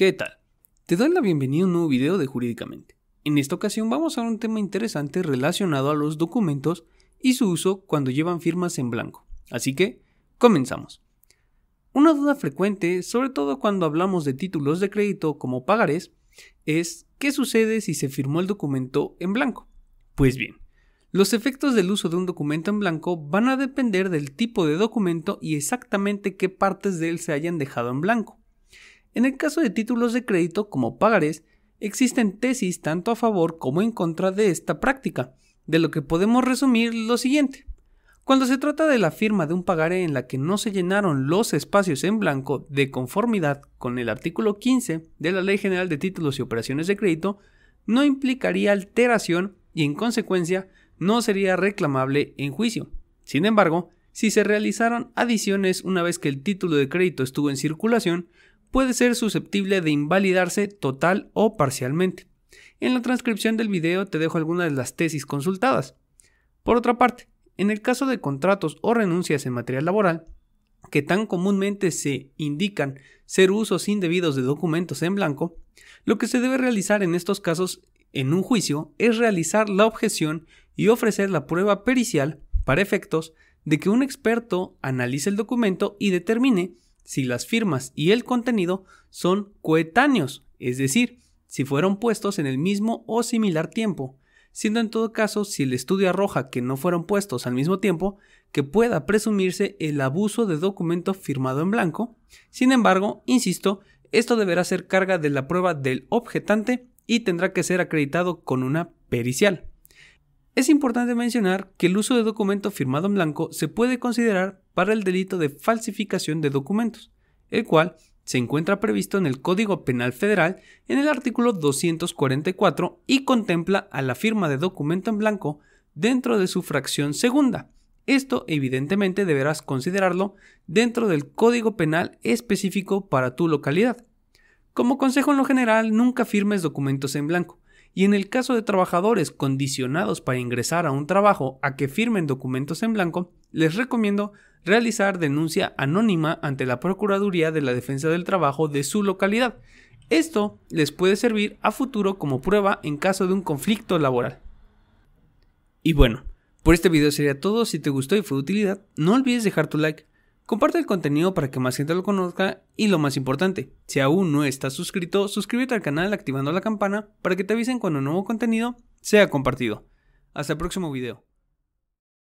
¿Qué tal? Te doy la bienvenida a un nuevo video de Jurídicamente. En esta ocasión vamos a ver un tema interesante relacionado a los documentos y su uso cuando llevan firmas en blanco. Así que, comenzamos. Una duda frecuente, sobre todo cuando hablamos de títulos de crédito como pagarés, es ¿qué sucede si se firmó el documento en blanco? Pues bien, los efectos del uso de un documento en blanco van a depender del tipo de documento y exactamente qué partes de él se hayan dejado en blanco. En el caso de títulos de crédito como pagarés, existen tesis tanto a favor como en contra de esta práctica, de lo que podemos resumir lo siguiente. Cuando se trata de la firma de un pagaré en la que no se llenaron los espacios en blanco de conformidad con el artículo 15 de la Ley General de Títulos y Operaciones de Crédito, no implicaría alteración y en consecuencia no sería reclamable en juicio. Sin embargo, si se realizaron adiciones una vez que el título de crédito estuvo en circulación, puede ser susceptible de invalidarse total o parcialmente. En la transcripción del video te dejo algunas de las tesis consultadas. Por otra parte, en el caso de contratos o renuncias en materia laboral, que tan comúnmente se indican ser usos indebidos de documentos en blanco, lo que se debe realizar en estos casos en un juicio es realizar la objeción y ofrecer la prueba pericial para efectos de que un experto analice el documento y determine si las firmas y el contenido son coetáneos, es decir, si fueron puestos en el mismo o similar tiempo, siendo en todo caso, si el estudio arroja que no fueron puestos al mismo tiempo, que pueda presumirse el abuso de documento firmado en blanco. Sin embargo, insisto, esto deberá ser carga de la prueba del objetante y tendrá que ser acreditado con una pericial. Es importante mencionar que el uso de documento firmado en blanco se puede considerar para el delito de falsificación de documentos, el cual se encuentra previsto en el Código Penal Federal en el artículo 244 y contempla a la firma de documento en blanco dentro de su fracción segunda. Esto evidentemente deberás considerarlo dentro del Código Penal específico para tu localidad. Como consejo en lo general, nunca firmes documentos en blanco y en el caso de trabajadores condicionados para ingresar a un trabajo a que firmen documentos en blanco, les recomiendo realizar denuncia anónima ante la Procuraduría de la Defensa del Trabajo de su localidad. Esto les puede servir a futuro como prueba en caso de un conflicto laboral. Y bueno, por este video sería todo. Si te gustó y fue de utilidad, no olvides dejar tu like. Comparte el contenido para que más gente lo conozca y lo más importante, si aún no estás suscrito, suscríbete al canal activando la campana para que te avisen cuando nuevo contenido sea compartido. Hasta el próximo video.